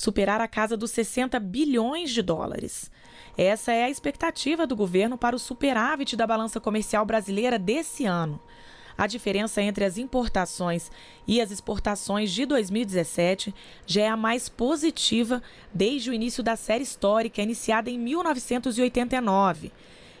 superar a casa dos 60 bilhões de dólares. Essa é a expectativa do governo para o superávit da balança comercial brasileira desse ano. A diferença entre as importações e as exportações de 2017 já é a mais positiva desde o início da série histórica, iniciada em 1989.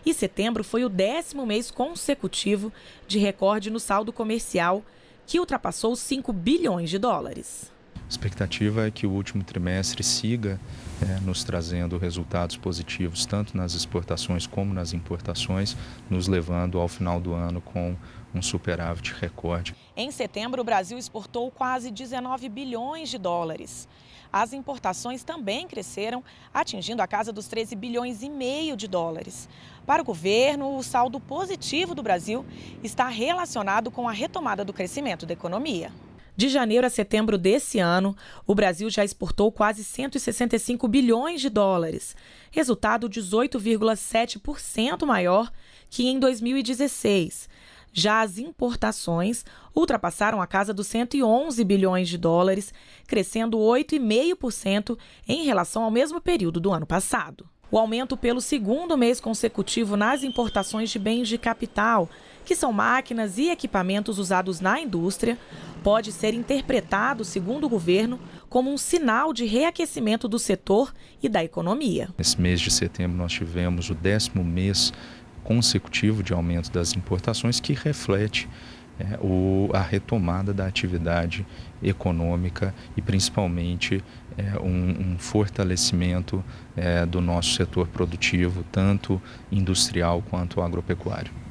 E setembro foi o décimo mês consecutivo de recorde no saldo comercial, que ultrapassou 5 bilhões de dólares. A expectativa é que o último trimestre siga é, nos trazendo resultados positivos, tanto nas exportações como nas importações, nos levando ao final do ano com um superávit recorde. Em setembro, o Brasil exportou quase 19 bilhões de dólares. As importações também cresceram, atingindo a casa dos 13 bilhões e meio de dólares. Para o governo, o saldo positivo do Brasil está relacionado com a retomada do crescimento da economia. De janeiro a setembro desse ano, o Brasil já exportou quase 165 bilhões de dólares, resultado 18,7% maior que em 2016. Já as importações ultrapassaram a casa dos 111 bilhões de dólares, crescendo 8,5% em relação ao mesmo período do ano passado. O aumento pelo segundo mês consecutivo nas importações de bens de capital, que são máquinas e equipamentos usados na indústria, pode ser interpretado, segundo o governo, como um sinal de reaquecimento do setor e da economia. Nesse mês de setembro, nós tivemos o décimo mês consecutivo de aumento das importações, que reflete é, o, a retomada da atividade econômica e principalmente é, um, um, fortalecimento é, do nosso setor produtivo, tanto industrial quanto agropecuário.